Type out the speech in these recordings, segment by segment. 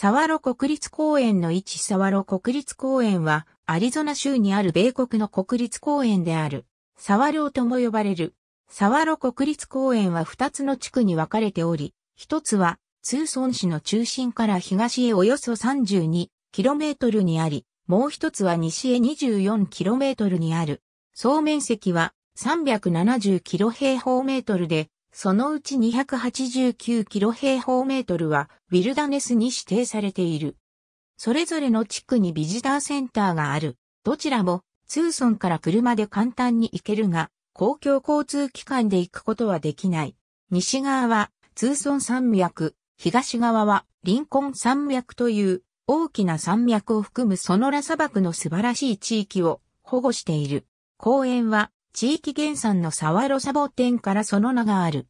サワロ国立公園の位置サワロ国立公園は、アリゾナ州にある米国の国立公園である。サワロとも呼ばれる。サワロ国立公園は2つの地区に分かれており、1つは、ツーソン市の中心から東へおよそ 32km にあり、もう1つは西へ 24km にある。総面積は 370km 平方メートルで、そのうち289キロ平方メートルはウィルダネスに指定されている。それぞれの地区にビジターセンターがある。どちらもツーソンから車で簡単に行けるが、公共交通機関で行くことはできない。西側はツーソン山脈、東側はリンコン山脈という大きな山脈を含むソノラ砂漠の素晴らしい地域を保護している。公園は地域原産のサワロサボテンからその名がある。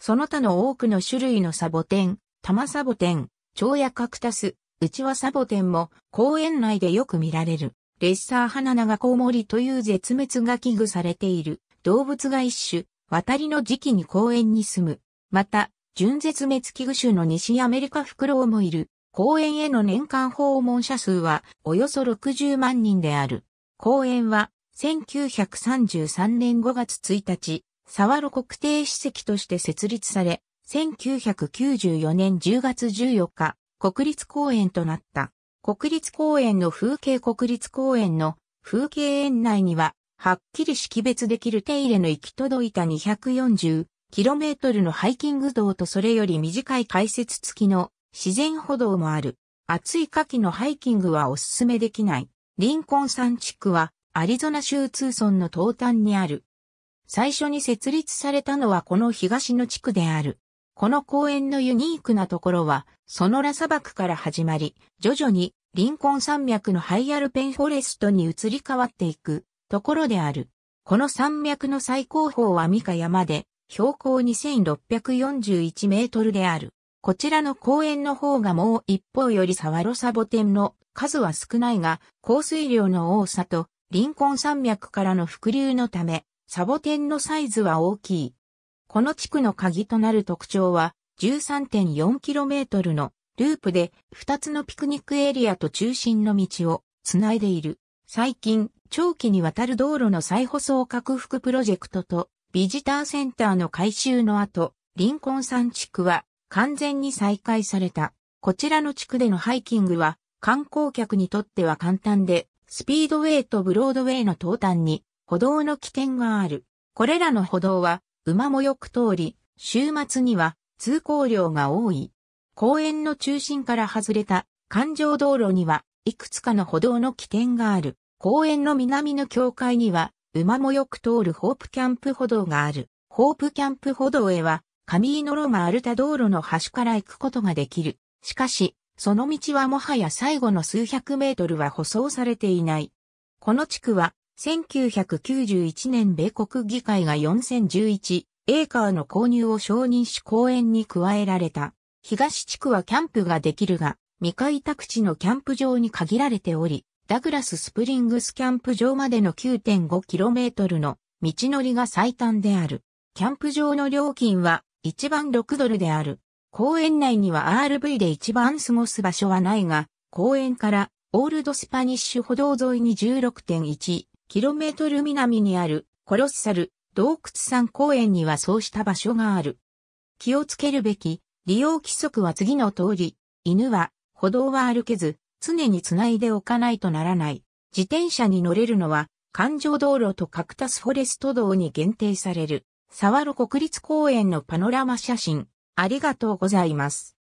その他の多くの種類のサボテン、玉サボテン、蝶やカクタス、内輪サボテンも公園内でよく見られる。レッサー花長コウモリという絶滅が危惧されている動物が一種、渡りの時期に公園に住む。また、純絶滅危惧種の西アメリカフクロウもいる。公園への年間訪問者数はおよそ60万人である。公園は1933年5月1日、サワロ国定史跡として設立され、1994年10月14日、国立公園となった。国立公園の風景国立公園の風景園内には、はっきり識別できる手入れの行き届いた 240km のハイキング道とそれより短い解説付きの自然歩道もある。暑い夏季のハイキングはおすすめできない。リンコン山地区はアリゾナ州通村の東端にある最初に設立されたのはこの東の地区である。この公園のユニークなところは、ソノラ砂漠から始まり、徐々にリンコン山脈のハイアルペンフォレストに移り変わっていくところである。この山脈の最高峰はミカ山で、標高2641メートルである。こちらの公園の方がもう一方よりサワロサボテンの数は少ないが、降水量の多さと、リンコン山脈からの伏流のため、サボテンのサイズは大きい。この地区の鍵となる特徴は 13.4km のループで2つのピクニックエリアと中心の道をつないでいる。最近、長期にわたる道路の再舗装拡幅プロジェクトとビジターセンターの改修の後、リンコン山地区は完全に再開された。こちらの地区でのハイキングは観光客にとっては簡単で、スピードウェイとブロードウェイの東端に歩道の起点がある。これらの歩道は、馬もよく通り、週末には通行量が多い。公園の中心から外れた環状道路には、いくつかの歩道の起点がある。公園の南の境界には、馬もよく通るホープキャンプ歩道がある。ホープキャンプ歩道へは、カミーノロがアルタ道路の端から行くことができる。しかし、その道はもはや最後の数百メートルは舗装されていない。この地区は1991年米国議会が4011エーカーの購入を承認し公園に加えられた。東地区はキャンプができるが、未開拓地のキャンプ場に限られており、ダグラススプリングスキャンプ場までの 9.5km の道のりが最短である。キャンプ場の料金は一番6ドルである。公園内には RV で一番過ごす場所はないが、公園からオールドスパニッシュ歩道沿いに16.1 km 南にあるコロッサル洞窟山公園にはそうした場所がある。気をつけるべき利用規則は次の通り、犬は歩道は歩けず常に繋いでおかないとならない。自転車に乗れるのは環状道路とカクタスフォレスト道に限定される。沢路国立公園のパノラマ写真、ありがとうございます。